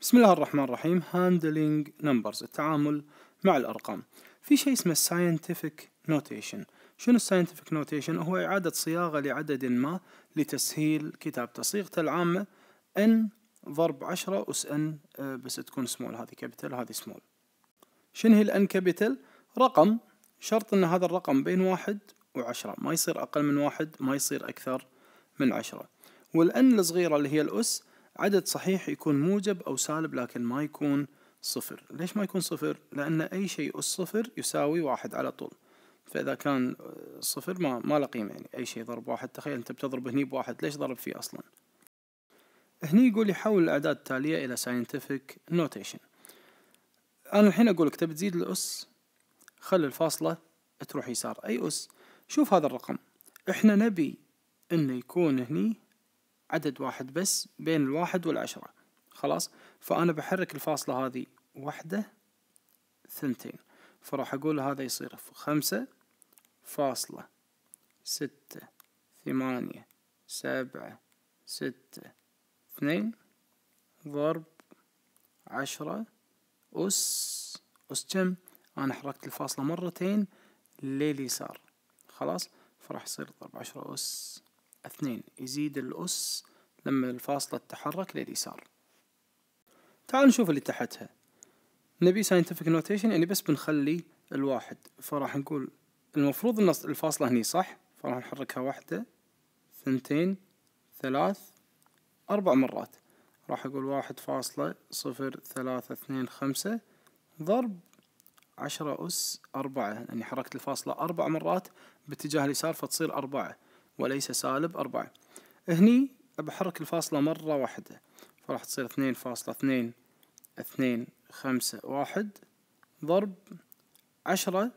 بسم الله الرحمن الرحيم هاندلينج نمبرز التعامل مع الأرقام في شيء اسمه scientific notation شنو scientific notation هو إعادة صياغة لعدد ما لتسهيل كتابته صيغته العامة n ضرب 10 أس n آه، بس تكون سمول هذه كابيتال هذه سمول شنو هي الان كابيتال رقم شرط ان هذا الرقم بين واحد وعشرة ما يصير اقل من واحد ما يصير اكثر من عشرة والان الصغيرة اللي هي الاس عدد صحيح يكون موجب أو سالب لكن ما يكون صفر ليش ما يكون صفر؟ لأن أي شيء الصفر يساوي واحد على طول فإذا كان صفر ما, ما له قيمة يعني أي شيء ضرب واحد تخيل أنت بتضرب هني بواحد ليش ضرب فيه أصلا؟ هني يقول يحول الأعداد التالية إلى scientific notation أنا الحين أقول لك تبي تزيد الأس خل الفاصلة تروح يسار أي أس شوف هذا الرقم إحنا نبي إنه يكون هني عدد واحد بس بين الواحد والعشرة خلاص فأنا بحرك الفاصلة هذه واحدة ثنتين فراح أقول هذا يصير خمسة فاصلة ستة ثمانية سبعة ستة اثنين ضرب عشرة أس أس كم أنا حركت الفاصلة مرتين لليسار خلاص فراح يصير ضرب عشرة أس اثنين يزيد الأس لما الفاصلة تتحرك لليسار تعالوا نشوف اللي تحتها نبي ساينتفك نوتيشن يعني بس بنخلي الواحد فراح نقول المفروض ان الفاصلة هني صح فراح نحركها واحدة ثنتين ثلاث أربع مرات راح أقول واحد فاصلة صفر ثلاثة اثنين خمسة ضرب عشرة أس أربعة يعني حركت الفاصلة أربع مرات باتجاه اليسار فتصير أربعة وليس سالب أربعة هني بحرك الفاصلة مرة واحدة فراح تصير اثنين فاصلة اثنين اثنين خمسة واحد ضرب عشرة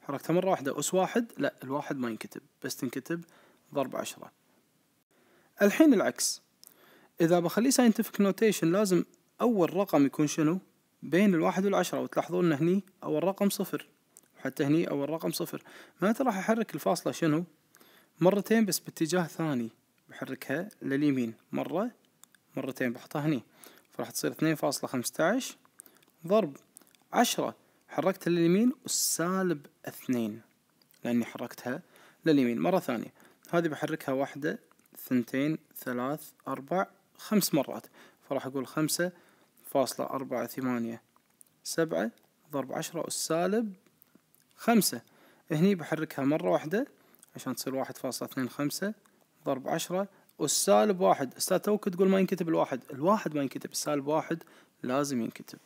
حركتها مرة واحدة أس واحد لا الواحد ما ينكتب بس تنكتب ضرب عشرة الحين العكس إذا بخليه ساينتفك نوتيشن لازم أول رقم يكون شنو بين الواحد والعشرة وتلاحظون هني أول رقم صفر وحتى هني أول رقم صفر معناته راح أحرك الفاصلة شنو مرتين بس باتجاه ثاني بحركها لليمين مرة مرتين بحطها هني فراح تصير اثنين فاصلة عشر ضرب عشرة حركتها لليمين والسالب اثنين لأني حركتها لليمين مرة ثانية هذه بحركها واحدة ثنتين ثلاث أربع خمس مرات فراح أقول خمسة فاصلة أربعة ثمانية سبعة ضرب عشرة والسالب خمسة هني بحركها مرة واحدة عشان تصير واحد فاصلة اثنين خمسة ضرب عشرة والسالب واحد استاذ توك تقول ما ينكتب الواحد الواحد ما ينكتب السالب واحد لازم ينكتب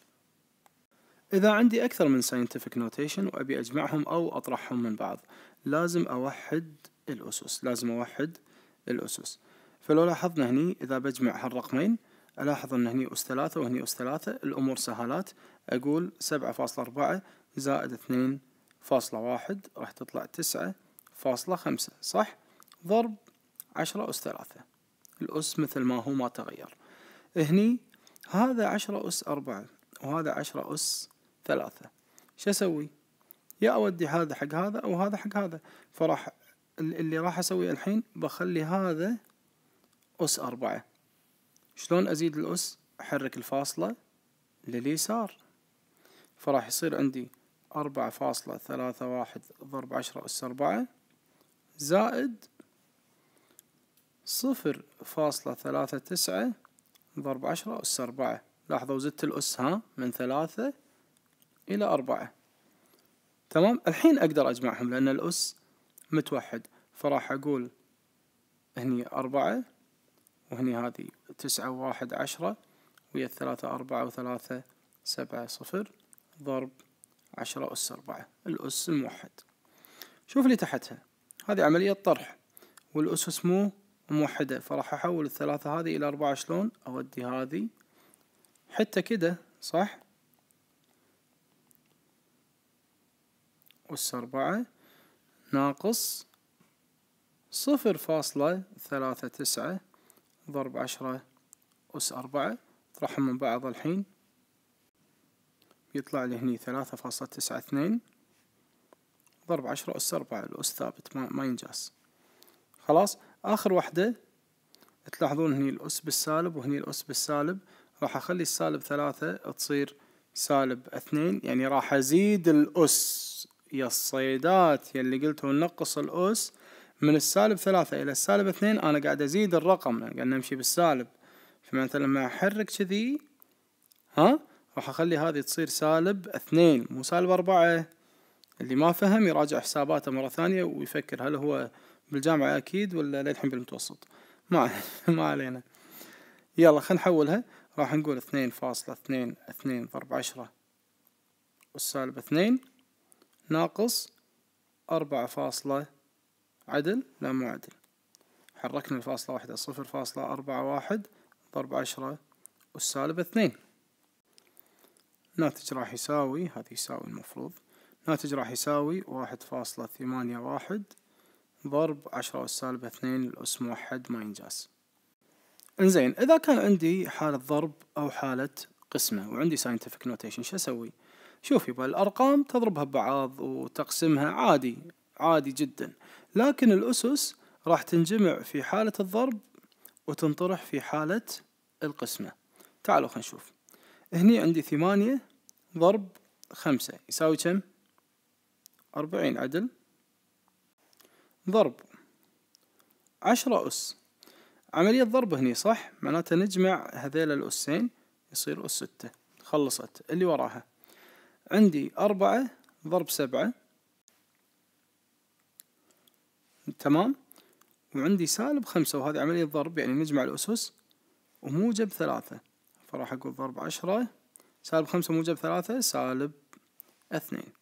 إذا عندي أكثر من scientific notation وأبي أجمعهم أو أطرحهم من بعض لازم أوحد الأسس لازم أوحد الأسس فلو لاحظنا هني إذا بجمع هالرقمين ألاحظ أن هني أس ثلاثة وهني أس ثلاثة الأمور سهالات أقول سبعة فاصلة أربعة زائد اثنين فاصلة واحد راح تطلع تسعة فاصلة خمسة صح ضرب عشرة أس ثلاثة الأس مثل ما هو ما تغير هني هذا عشرة أس أربعة وهذا عشرة أس ثلاثة شو أسوي يا أودي هذا حق هذا أو هذا حق هذا فراح اللي راح أسويه الحين بخلي هذا أس أربعة شلون أزيد الأس أحرك الفاصلة لليسار فراح يصير عندي أربعة فاصلة ثلاثة واحد ضرب عشرة أس أربعة زائد صفر فاصلة ثلاثة تسعة ضرب عشرة أس أربعة لاحظوا زدت الأس ها من ثلاثة إلى أربعة تمام الحين أقدر أجمعهم لأن الأس متوحد فراح أقول هني أربعة وهني هذه تسعة واحد عشرة ويا الثلاثة أربعة وثلاثة سبعة صفر ضرب عشرة أس أربعة الأس الموحد شوف لي تحتها هذه عملية طرح والأسس مو موحدة فراح أحول الثلاثة هذه إلى أربعة شلون أودي هذه حتى كده صح أس أربعة ناقص صفر فاصلة ثلاثة تسعة ضرب عشرة أس أربعة اطرحهم من بعض الحين يطلع لي هني ثلاثة فاصلة تسعة اثنين ضرب عشرة أس أربعة الأس ثابت ما, ما ينجاز خلاص آخر واحدة تلاحظون هني الأس بالسالب وهني الأس بالسالب راح أخلي السالب ثلاثة تصير سالب اثنين يعني راح أزيد الأس يا الصيدات يلي قلتوا نقص الأس من السالب ثلاثة إلى السالب اثنين أنا قاعد أزيد الرقم لأن يعني قاعد نمشي بالسالب فمثلا لما أحرك كذي ها راح أخلي هذه تصير سالب اثنين مو سالب أربعة اللي ما فهم يراجع حساباته مرة ثانية ويفكر هل هو بالجامعة أكيد ولا للحين بالمتوسط ما ما علينا يلا خلينا نحولها راح نقول اثنين فاصلة اثنين اثنين ضرب عشرة والسالب اثنين ناقص أربعة فاصلة عدل لا مو عدل حركنا الفاصلة واحدة صفر فاصلة أربعة واحد ضرب عشرة والسالب اثنين ناتج راح يساوي هذه يساوي المفروض ناتج راح يساوي واحد فاصلة ثمانية واحد ضرب عشرة سالب اثنين الأس موحد ما ينجاز انزين إذا كان عندي حالة ضرب أو حالة قسمة وعندي scientific notation شو أسوي؟ شوف يبقى الأرقام تضربها ببعض وتقسمها عادي عادي جدا لكن الأسس راح تنجمع في حالة الضرب وتنطرح في حالة القسمة تعالوا خلينا نشوف هني عندي ثمانية ضرب خمسة يساوي كم؟ أربعين عدل ضرب عشرة أس عملية ضرب هني صح معناته نجمع هذيل الأسين يصير أس ستة خلصت اللي وراها عندي أربعة ضرب سبعة تمام وعندي سالب خمسة وهذه عملية ضرب يعني نجمع الأسس وموجب ثلاثة فراح أقول ضرب عشرة سالب خمسة موجب ثلاثة سالب اثنين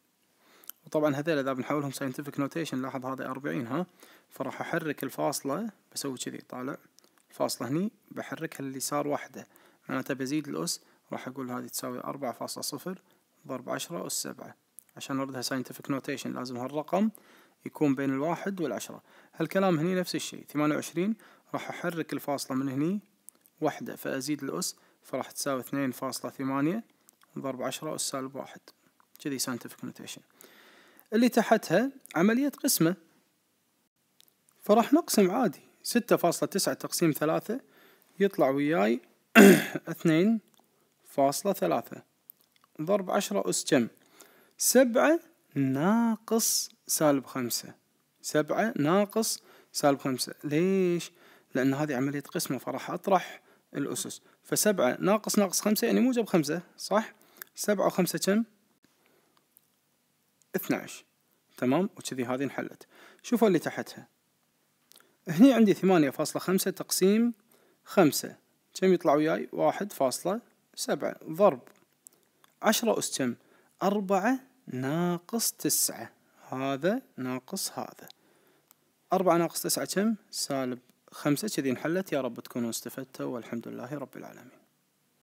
وطبعا هذيل اذا بنحولهم ساينتفك نوتيشن لاحظ هذا 40 ها فراح احرك الفاصلة بسوي كذي طالع فاصلة هني بحركها صار واحدة معناته بزيد الأس راح أقول هذه تساوي أربعة فاصلة صفر ضرب عشرة أس سبعة عشان اردها ساينتفك نوتيشن لازم هالرقم يكون بين الواحد والعشرة هالكلام هني نفس الشيء ثمانية وعشرين راح أحرك الفاصلة من هني واحدة فأزيد الأس فراح تساوي اثنين فاصلة ثمانية ضرب عشرة أس سالب واحد كذي ساينتفك نوتيشن اللي تحتها عملية قسمة فراح نقسم عادي ستة فاصلة تسعة تقسيم ثلاثة يطلع وياي اثنين فاصلة ثلاثة ضرب عشرة أس كم سبعة ناقص سالب خمسة سبعة ناقص سالب خمسة ليش؟ لأن هذه عملية قسمة فراح أطرح الأسس فسبعة ناقص ناقص خمسة يعني موجب خمسة صح؟ سبعة وخمسة كم؟ 12 تمام وكذي هذه انحلت شوفوا اللي تحتها هني عندي ثمانية فاصلة خمسة تقسيم خمسة كم يطلع وياي واحد فاصلة سبعة ضرب عشرة أس كم أربعة ناقص تسعة هذا ناقص هذا أربعة ناقص تسعة كم سالب خمسة كذي انحلت يا رب تكونوا استفدتوا والحمد لله رب العالمين